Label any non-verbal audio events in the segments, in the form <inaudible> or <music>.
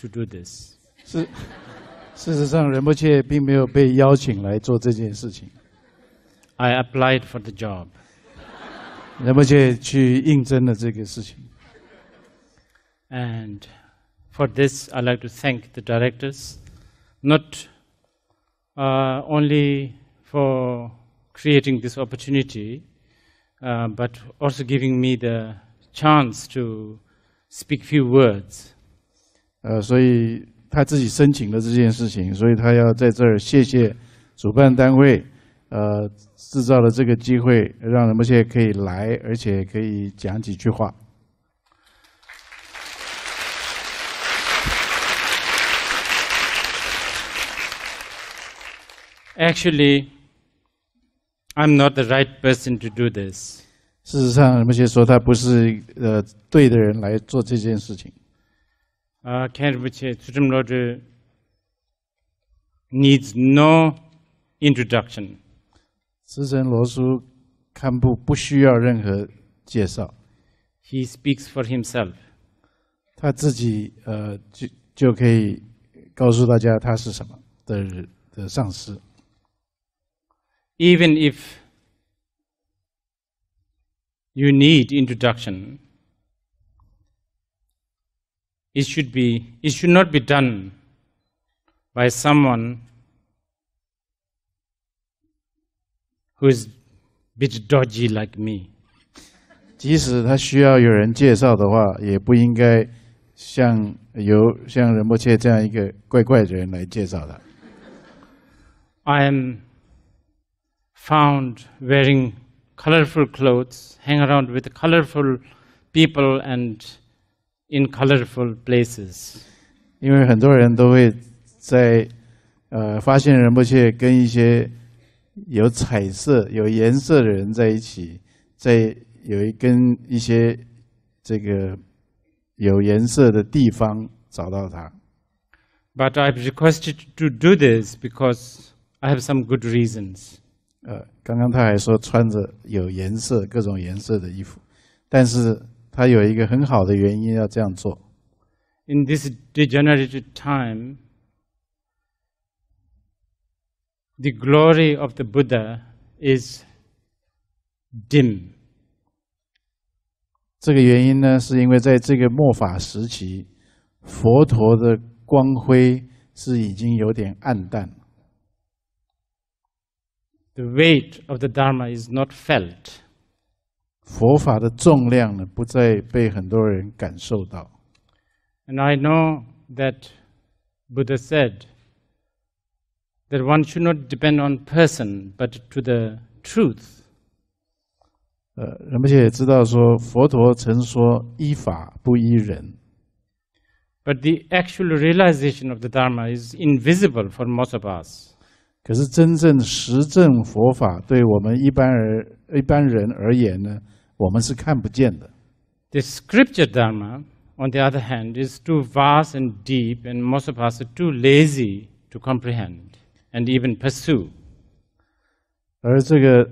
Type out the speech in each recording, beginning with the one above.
to do this. 是，事实上，仁波切并没有被邀请来做这件事情。I applied for the job. 仁波切去应征了这个事情。And for this, I'd like to thank the directors, not uh, only for creating this opportunity, uh, but also giving me the chance to speak few words. 呃，所以他自己申请了这件事情，所以他要在这儿谢谢主办单位，呃，制造了这个机会，让人们现在可以来，而且可以讲几句话。Actually, I'm not the right person to do this。事实上，什些说他不是呃对的人来做这件事情。a canbridge zhuzhenlu's no introduction zhenlu shu kanbu bu xu yao renhe he speaks for himself ta zi ji jiu ke yi gao su even if you need introduction It should, be, it should not be done by someone who is a bit dodgy like me. 即使他需要有人介绍的话，也不应该像由像仁波切这样一个怪怪的人来介绍他。I am found wearing colorful clothes, hang around with colorful people, and in colorful places。因为很多人都会在呃发现人魔雀跟一些有彩色、有颜色的人在一起，在有一跟一些这个有颜色的地方找到他。But I've requested to do this because I have some good reasons。呃，刚刚他还说穿着有颜色、各种颜色的衣服，但是。他有一个很好的原因要这样做。In this degenerated time, the glory of the Buddha is dim. 这个原因呢，是因为在这个末法时期，佛陀的光辉是已经有点暗淡。The weight of the Dharma is not felt. 佛法的重量呢，不再被很多人感受到。And I know that Buddha said that one should not depend on person, but to the truth. 呃，人们也知道说，佛陀曾说依法不依人。But the actual realization of the Dharma is invisible for most of us. 可是真正实证佛法，对我们一般而一般人而言呢？我们是看不见的。The scripture dharma, on the other hand, is too vast and deep, and most of us are too lazy to comprehend and even pursue. 而这个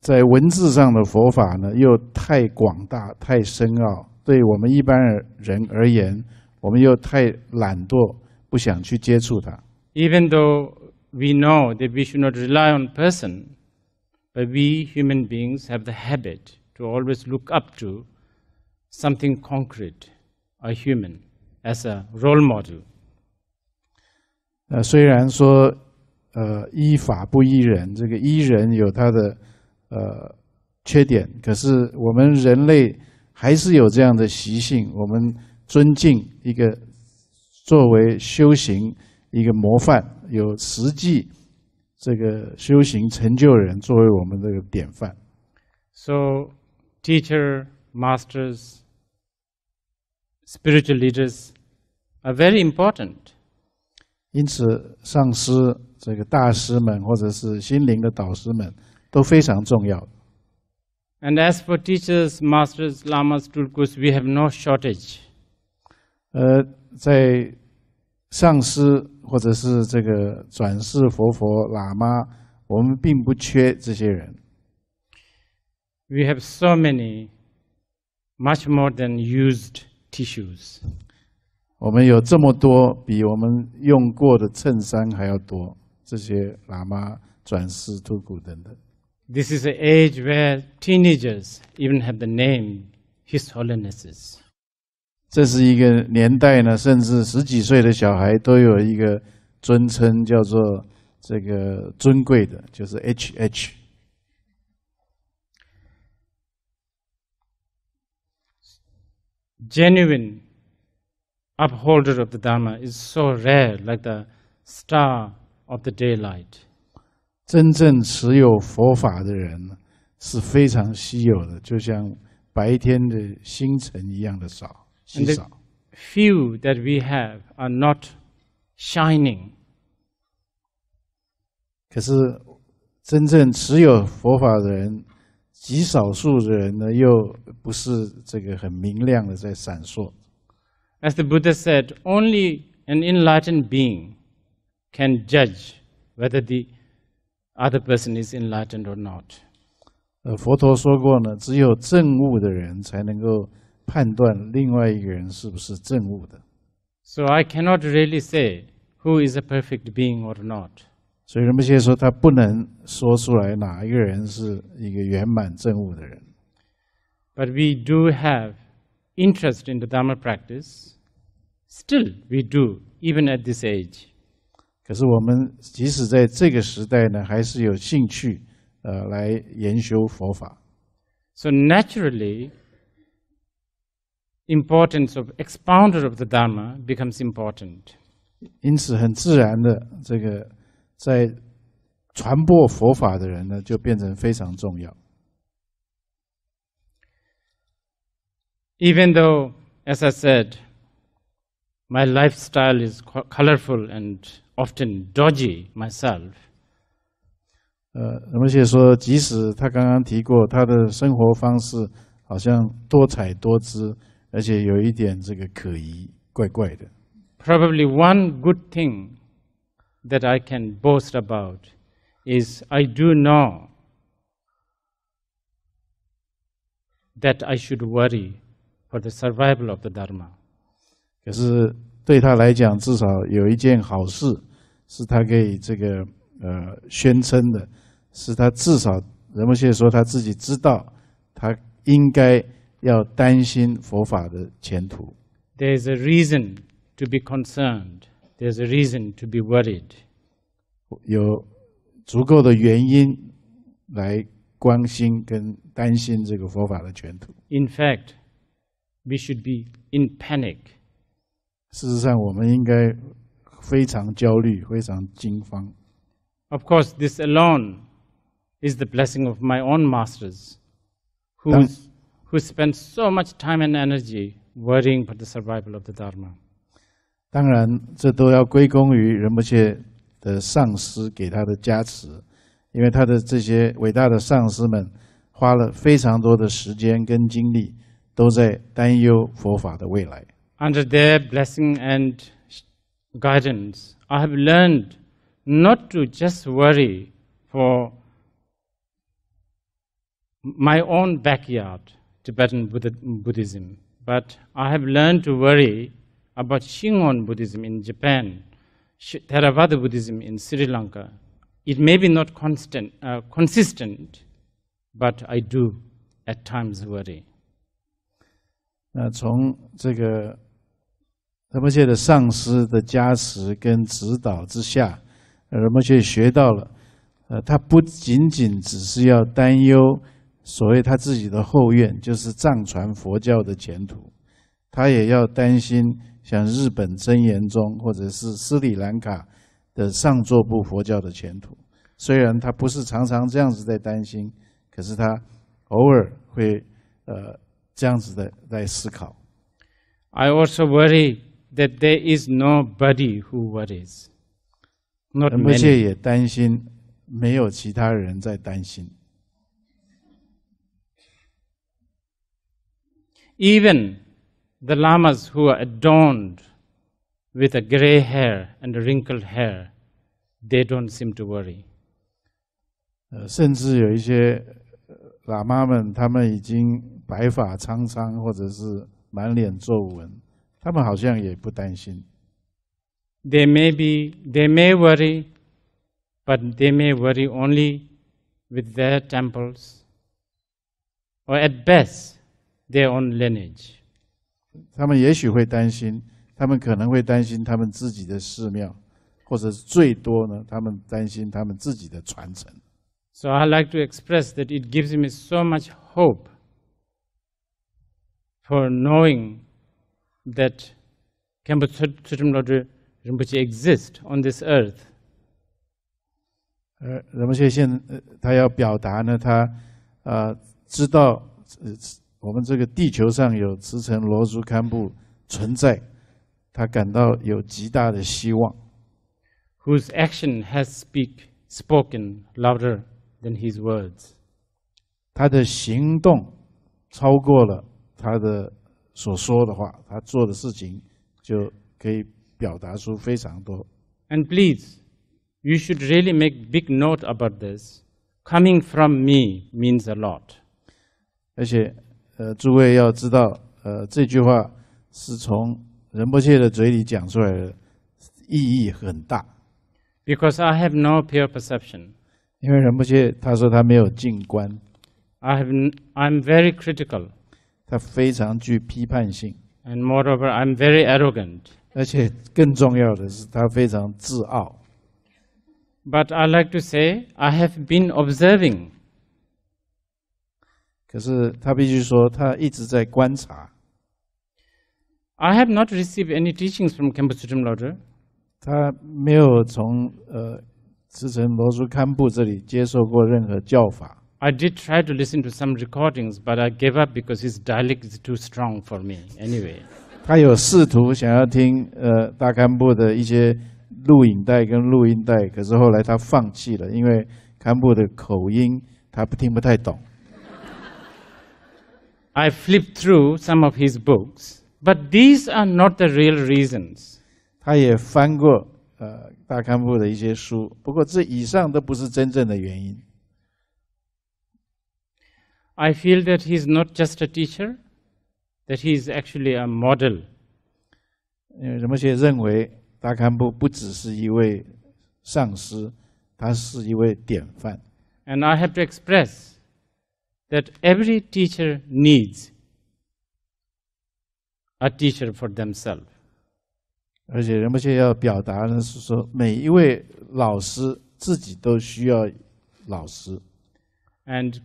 在文字上的佛法呢，又太广大、太深奥，对我们一般人而言，我们又太懒惰，不想去接触它。Even though we know that we should not rely on person, but we human beings have the habit to always look up to something concrete a human as a role model 呃虽然说呃依法不依人这个依人有他的呃缺点可是我们人类还是有这样的习性我们尊敬一个作为修行一个模范有实际这个修行成就人作为我们这个典范 so Teacher, masters, spiritual leaders, are very important. 因此，上师、这个大师们或者是心灵的导师们，都非常重要。And as for teachers, masters, lamas, tulku, we have no shortage. 呃，在上师或者是这个转世佛佛、喇嘛，我们并不缺这些人。we have more used tissues. much than many so 我们有这么多，比我们用过的衬衫还要多。这些喇嘛转世秃骨等等。这是一个年代呢，甚至十几岁的小孩都有一个尊称，叫做这个尊贵的，就是 HH。genuine upholder of the Dharma is so rare, like the star of the daylight. 真正持有佛法的人是非常稀有的，就像白天的星辰一样的少稀 And that we have are not shining. 可是真正持有佛法的人，极少数的人呢，又不是这个很明亮的在闪烁。As the Buddha said, only an enlightened being can judge whether the other person is enlightened or not. 呃，佛陀说过呢，只有正悟的人才能够判断另外一个人是不是正悟的。So I cannot really say who is a perfect being or not. 所以，摩西说他不能说出来哪一个人是一个圆满正悟的人。but we do have interest in the Dharma practice. Still, we do, even at this age. 可是我们即使在这个时代呢，还是有兴趣，呃，来研修佛法。So naturally, importance of expounder of the Dharma becomes important. 因此，很自然的，这个在传播佛法的人呢，就变成非常重要。Even though, as I said, my lifestyle is colorful and often dodgy myself. 呃，仁波切说，即使他刚刚提过，他的生活方式好像多彩多姿，而且有一点这个可疑、怪怪的。Probably one good thing that I can boast about is I do know that I should worry for the survival of the dharma。可是对他来讲，至少有一件好事是他给这个呃宣称的，是他至少人们现在说他自己知道他应该要担心佛法的前途。There s a reason to be concerned. There s a reason to be worried. 有足够的原因来关心跟担心这个佛法的前途。In fact. we should be in panic. 事实上，我们应该非常焦虑，非常惊慌。Of course, this alone is the blessing of my own masters, who who spend so much time and energy worrying for the survival of the Dharma. 当然，这都要归功于仁波切的上师给他的加持，因为他的这些伟大的上师们花了非常多的时间跟精力。都在担忧佛法的未来。Under their blessing and guidance, I have learned not to just worry for my own backyard, Tibetan Buddhism, but I have learned to worry about Shingon Buddhism in Japan, Theravada Buddhism in Sri Lanka. It may be not constant, uh, consistent, but I do at times worry. 那从这个，仁波切的上师的加持跟指导之下，仁波切学到了，呃，他不仅仅只是要担忧所谓他自己的后院，就是藏传佛教的前途，他也要担心像日本真言宗或者是斯里兰卡的上座部佛教的前途。虽然他不是常常这样子在担心，可是他偶尔会，呃。这样子的来思考。I also worry that there is nobody who worries. Not 而且也担心没有其他人在担心。Even the lamas who are adorned with a gray hair and a wrinkled hair, they don't seem to worry. 呃，甚至有一些喇嘛们，他们已经白发苍苍，或者是满脸皱纹，他们好像也不担心。They may be, they may worry, but they may worry only with their temples, or at best, their own lineage. 他们也许会担心，他们可能会担心他们自己的寺庙，或者是最多呢，他们担心他们自己的传承。So I like to express that it gives me so much hope. For knowing that, Kembu Thutim Lauter r u m b c h e exists on this earth. 呃 r u m b a 他要表达呢，他呃知道我们这个地球上有慈诚罗珠堪布存在，他感到有极大的希望。Whose action has speak spoken louder than his words？他的行动超过了。他的所说的话，他做的事情，就可以表达出非常多。And please, you should really make big note about this. Coming from me means a lot. 而且，呃，诸位要知道，呃，这句话是从仁波切的嘴里讲出来的，意义很大。Because I have no pure perception. 因为仁波切他说他没有静观。I have, I'm very critical. 他非常具批判性，and moreover, I'm very arrogant。而且更重要的是，他非常自傲。But I like to say I have been observing。可是他必须说，他一直在观察。I have not received any teachings from Kamesutram l o r g e 他没有从呃，慈城罗苏堪布这里接受过任何教法。I did try to listen to some recordings, but I gave up because his dialect is too strong for me. Anyway. 他有试图想要听呃大堪布的一些录影带跟录音带，可是后来他放弃了，因为堪布的口音他不听不太懂。I flipped through some of his books, but these are not the real reasons. 他也翻过呃大堪布的一些书，不过这以上都不是真正的原因。I feel that he's not just a teacher, that he is actually a model. And I have to express that every teacher needs a teacher for themselves. 而且人们学要表达呢是说，每一位老师自己都需要老师。And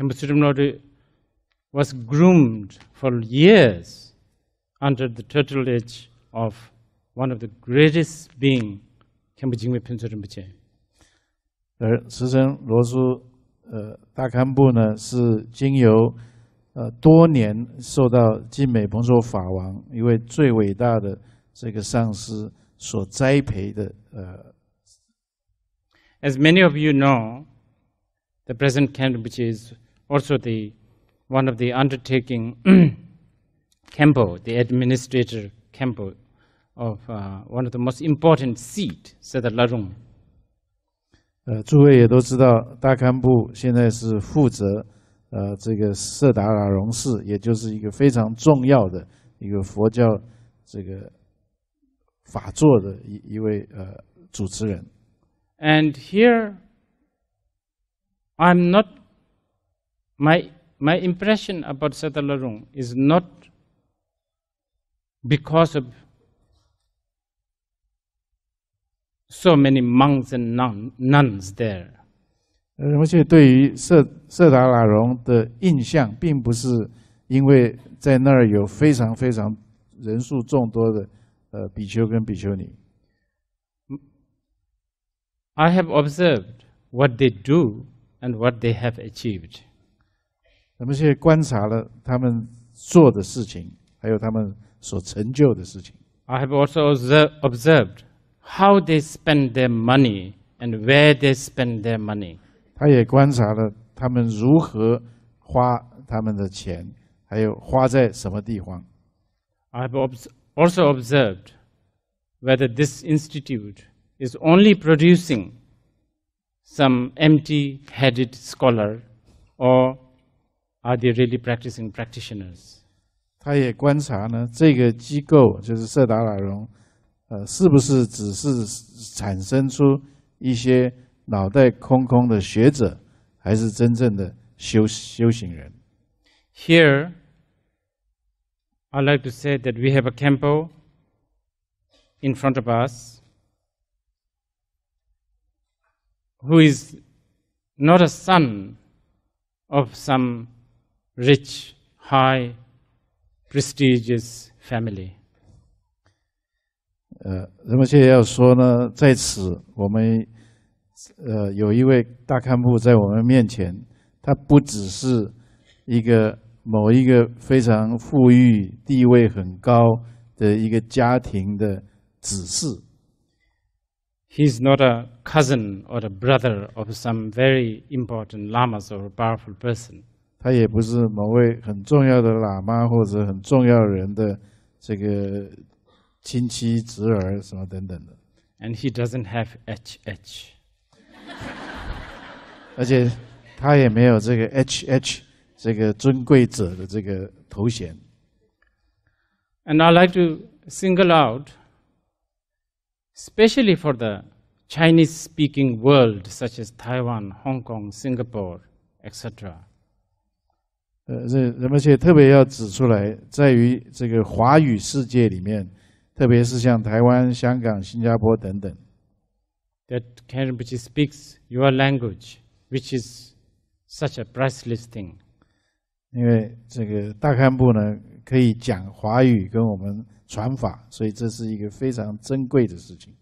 Kempasirimnori was groomed for years under the tutelage of one of the greatest being, Kempa Jingwe Pinso Rinpoche. Sisen many of you know, the present Kenpo is also the one of the undertaking <clears throat> Kempo, the administrator Kempo of uh, one of the most important seat, said Larung. 呃，诸位也都知道，大堪布现在是负责呃这个色达拉荣寺，也就是一个非常重要的一个佛教这个法座的一一位呃主持人。And uh, here, I'm not my, my impression about Satalarung is not because of so many monks and nun, nuns there. 而且对于色色达拉荣的印象，并不是因为在那儿有非常非常人数众多的呃比丘跟比丘尼。I have observed what they do and what they have achieved. I have also observed how they spend their money and where they spend their money. I have also observed whether this institute is only producing some empty-headed scholar or are they really practicing practitioners? 他也观察呢，这个机构就是色达拉荣，呃，是不是只是产生出一些脑袋空空的学者，还是真正的修修行人？Here, I like to say that we have a campo in front of us, who is not a son of some rich, high, prestigious family. 呃，那么现在要说呢，在此我们呃有一位大干部在我们面前，他不只是一个某一个非常富裕、地位很高的一个家庭的子嗣。He's not a cousin or a brother of some very important lamas or powerful person. 他也不是某位很重要的喇嘛或者很重要人的这个亲戚、侄儿什么等等的。And he doesn't have HH。而且他也没有这个 HH 这个尊贵者的这个头衔。And I like to single out, especially for the Chinese-speaking world, such as Taiwan, Hong Kong, Singapore, etc. 呃，人人们现特别要指出来，在于这个华语世界里面，特别是像台湾、香港、新加坡等等，That Karen b u c h i speaks your language, which is such a priceless thing. 因为这个大堪布呢，可以讲华语跟我们传法，所以这是一个非常珍贵的事情。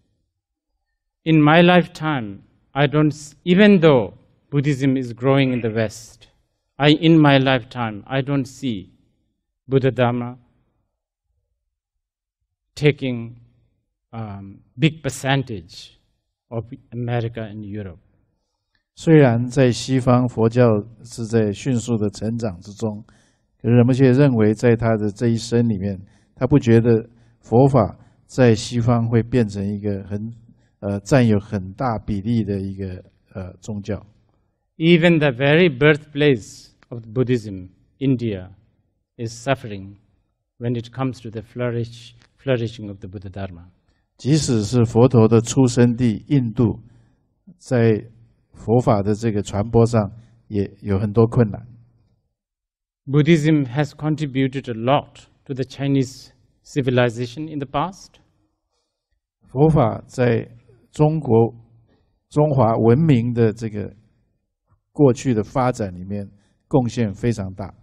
In my lifetime, I don't even though Buddhism is growing in the West. I, in my lifetime, I don't see Buddha Dharma taking um, big percentage of America and Europe. 虽然在西方佛教是在迅速的成长之中，可是人们却认为，在他的这一生里面，他不觉得佛法在西方会变成一个很呃占有很大比例的一个呃宗教。Even the very birthplace of Buddhism, India, is suffering when it comes to the flourish, flourishing of the Buddha Dharma. 即使是佛陀的出生地印度，在佛法的这个传播上也有很多困难。Buddhism has contributed a lot to the Chinese civilization in the past. 佛法在中国中华文明的这个过去的发展里面贡献非常大。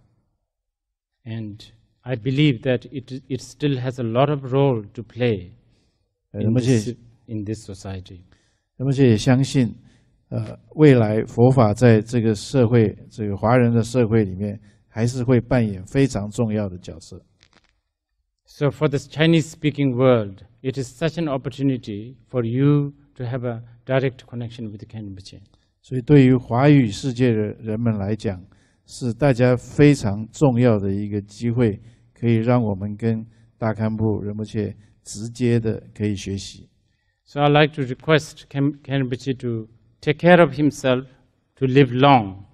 And I believe that it it still has a lot of role to play in this, in this society. 那么也相信，呃，未来佛法在这个社会，这个华人的社会里面，还是会扮演非常重要的角色。So for the Chinese-speaking world, it is such an opportunity for you to have a direct connection with the Kanrinpoche. 所以对于华语世界的人们来讲，是大家非常重要的一个机会，可以让我们跟大堪布仁波切直接的可以学习。So I like to request k e n k e n b i c h e to take care of himself to live long.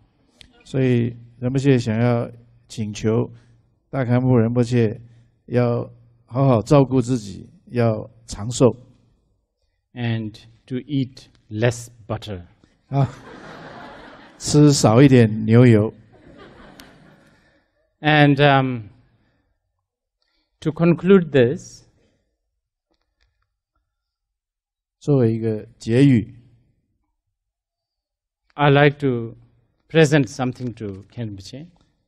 所以仁波切想要请求大堪布仁波切要好好照顾自己，要长寿。And to eat less butter. 啊，吃少一点牛油。And um, to conclude this, this，作为一个结语，I like to present something to Ken Rinpoche。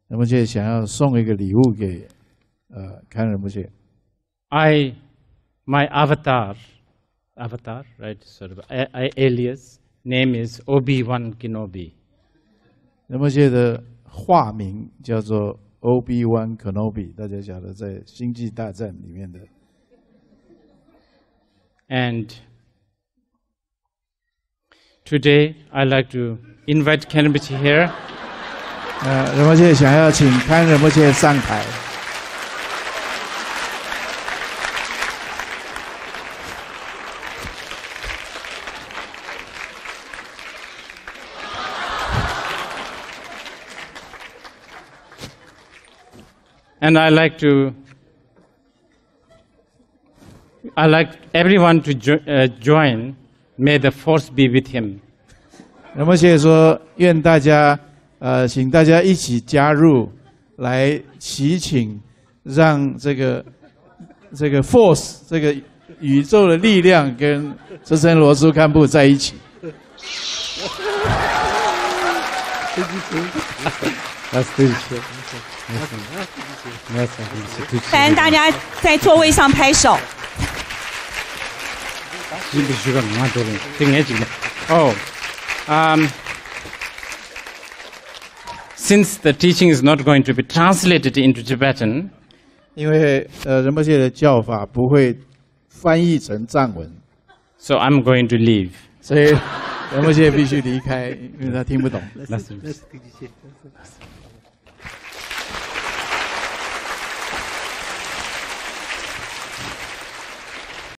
仁波切想要送一个礼物给呃堪仁波切。I my avatar avatar right sort of I, I alias name is Obi Wan Kenobi. Kenobi。仁波切的化名叫做 Ob One Kenobi，大家晓得在《星际大战》里面的。And today I like to invite Kenobi here。呃，任波切想要请潘任波切上台。And I like to, I like everyone to join. May the force be with him. 那么现在说，愿大家，呃，请大家一起加入，来祈请，让这个，这个 force，这个宇宙的力量跟资深罗斯干部在一起。反是欢迎大家在座位上拍手。哦，嗯，since the teaching is not going to be translated into Tibetan，因为呃仁波切的教法不会翻译成藏文，所以仁波切必须离开，因为他听不懂。